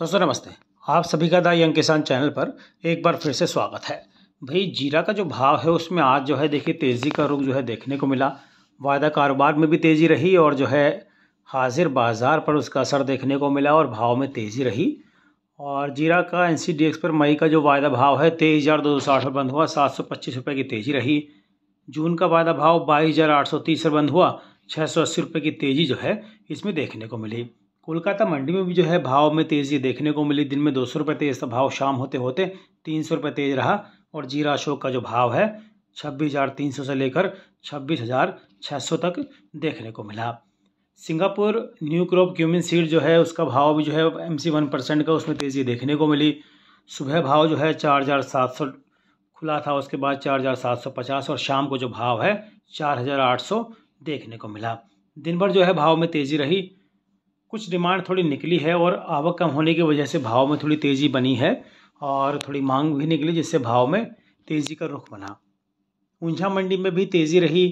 दोस्तों नमस्ते आप सभी का द यंग किसान चैनल पर एक बार फिर से स्वागत है भाई जीरा का जो भाव है उसमें आज जो है देखिए तेज़ी का रुख जो है देखने को मिला वायदा कारोबार में भी तेज़ी रही और जो है हाजिर बाज़ार पर उसका असर देखने को मिला और भाव में तेज़ी रही और जीरा का एन पर मई का जो वायदा भाव है तेईस हज़ार दो सौ पर बंद हुआ सात सौ पच्चीस रुपये की तेज़ी रही जून का वायदा भाव बाईस हज़ार आठ सौ तीस बंद हुआ छः सौ अस्सी रुपये की तेज़ी जो है इसमें देखने को मिली कोलकाता मंडी में भी जो है भाव में तेज़ी देखने को मिली दिन में दो सौ रुपये तेज़ था भाव शाम होते होते तीन सौ रुपये तेज़ रहा और जीरा अशोक का जो भाव है छब्बीस हज़ार तीन सौ से लेकर छब्बीस हज़ार छः सौ तक देखने को मिला Singapore new crop cumin seed जो है उसका भाव भी जो है एम सी वन परसेंट का उसमें तेज़ी देखने को मिली सुबह भाव जो है चार हज़ार सात सौ खुला था उसके बाद चार हज़ार सात सौ पचास और शाम को जो भाव है चार हज़ार आठ सौ देखने को मिला दिन भर जो है भाव में तेज़ी रही कुछ डिमांड थोड़ी निकली है और आवक कम होने की वजह से भाव में थोड़ी तेज़ी बनी है और थोड़ी मांग भी निकली जिससे भाव में तेज़ी का रुख बना ऊंझा मंडी में भी तेज़ी रही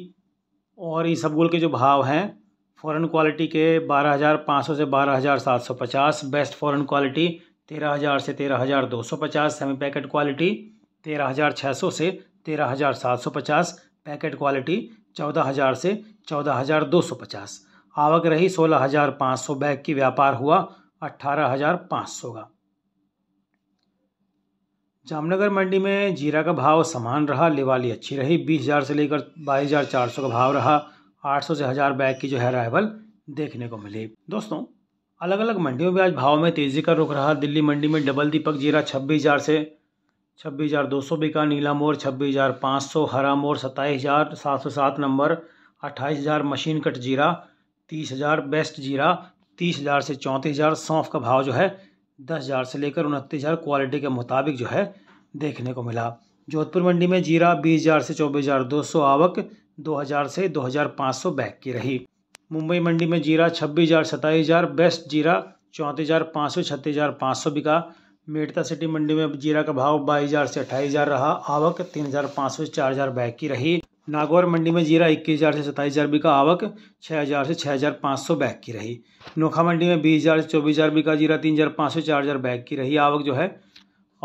और ये गोल के जो भाव हैं फ़ौरन क्वालिटी के 12,500 से 12,750 बेस्ट फॉरेन क्वालिटी 13,000 से 13,250 सेमी पैकेट क्वालिटी 13,600 से 13,750 पैकेट क्वालिटी 14,000 से 14,250 आवक रही सोलह हजार पाँच सौ बैग की व्यापार हुआ अट्ठारह हजार पाँच सौ का जामनगर मंडी में जीरा का भाव समान रहा लिवाली अच्छी रही बीस हजार से लेकर बाईस हजार चार सौ का भाव रहा आठ सौ से हजार बैग की जो है अराइवल देखने को मिली दोस्तों अलग अलग मंडियों में आज भाव में तेजी का रुख रहा दिल्ली मंडी में डबल दीपक जीरा छब्बीस हजार से छब्बीस हजार दो सौ बिका नीला मोर छब्बीस हजार पाँच सौ हरा मोर सत्ताईस हजार सात सौ सात नंबर अट्ठाईस हजार मशीन कट जीरा तीस हज़ार बेस्ट जीरा तीस हज़ार से चौंतीस हज़ार सौंफ का भाव जो है दस हज़ार से लेकर उनतीस हज़ार क्वालिटी के मुताबिक जो है देखने को मिला जोधपुर मंडी में जीरा बीस हज़ार से चौबीस हज़ार दो सौ आवक दो हज़ार से दो हज़ार पाँच सौ बैग की रही मुंबई मंडी में जीरा छब्बीस हज़ार सताईस हज़ार बेस्ट जीरा चौंतीस हज़ार पाँच सौ छत्तीस हज़ार पाँच सौ बिका मेटता सिटी मंडी में जीरा का भाव बाईस हज़ार से अट्ठाईस हज़ार रहा आवक तीन हज़ार पाँच सौ से चार हज़ार बैग की रही नागौर मंडी में जीरा इक्कीस हज़ार से सत्ताईस हज़ार बीघा आवक छः हज़ार से छः हज़ार पाँच सौ बैग की रही नोखा मंडी में बीस हज़ार से चौबीस हज़ार बीघा जीरा तीन हज़ार पाँच सौ चार हज़ार बैग की रही आवक जो है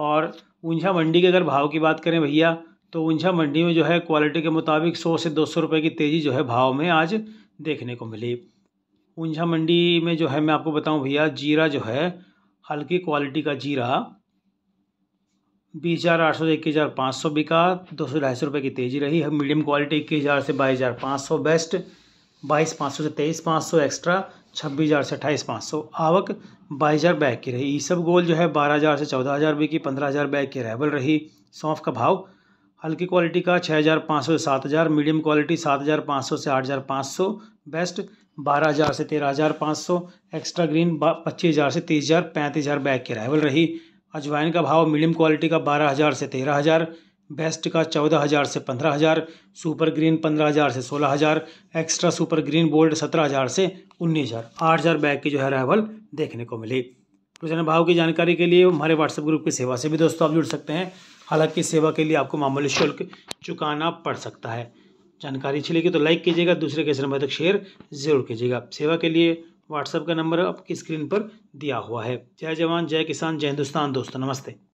और ऊंझा मंडी के अगर भाव की बात करें भैया तो ऊंझा मंडी में जो है क्वालिटी के मुताबिक सौ से दो सौ रुपये की तेज़ी जो है भाव में आज देखने को मिली ऊंझा मंडी में जो है मैं आपको बताऊँ भैया जीरा जो है हल्की क्वालिटी का जीरा बीस हज़ार आठ सौ से इक्कीस हज़ार पाँच सौ बिका दो सौ ढाई सौ रुपये की तेज़ी रही मीडियम क्वालिटी इक्कीस हज़ार से बाईस हज़ार पाँच सौ बेस्ट बाईस पाँच सौ से तेईस पाँच सौ एक्स्ट्रा छब्बीस हज़ार से अट्ठाईस पाँच सौ आवक बाईस हज़ार बैग की रही ई सब गोल जो है बारह हज़ार से चौदह हज़ार बिकी पंद्रह हज़ार बैग की रेबल रही सौंफ का भाव हल्की क्वालिटी का छः हज़ार पाँच सौ से सात हज़ार मीडियम क्वालिटी सात हज़ार पाँच सौ से आठ हज़ार पाँच सौ बेस्ट बारह हज़ार से तेरह हज़ार पाँच सौ एक्स्ट्रा ग्रीन पच्चीस हज़ार से तीस हज़ार पैंतीस हज़ार बैग की रेबल रही अजवाइन का भाव मीडियम क्वालिटी का बारह हज़ार से तेरह हज़ार बेस्ट का चौदह हज़ार से पंद्रह हज़ार सुपर ग्रीन पंद्रह हज़ार से सोलह हज़ार एक्स्ट्रा सुपर ग्रीन बोल्ड सत्रह हज़ार से उन्नीस हज़ार आठ हज़ार बैग की जो है अराइवल देखने को मिली रोजाना भाव की जानकारी के लिए हमारे व्हाट्सएप ग्रुप की सेवा से भी दोस्तों आप जुड़ सकते हैं हालांकि सेवा के लिए आपको मामूली शुल्क चुकाना पड़ सकता है जानकारी अच्छी लगी तो लाइक कीजिएगा दूसरे के समय तक शेयर जरूर कीजिएगा सेवा के लिए व्हाट्सएप का नंबर आपकी स्क्रीन पर दिया हुआ है जय जवान जय किसान जय हिंदुस्तान दोस्तों नमस्ते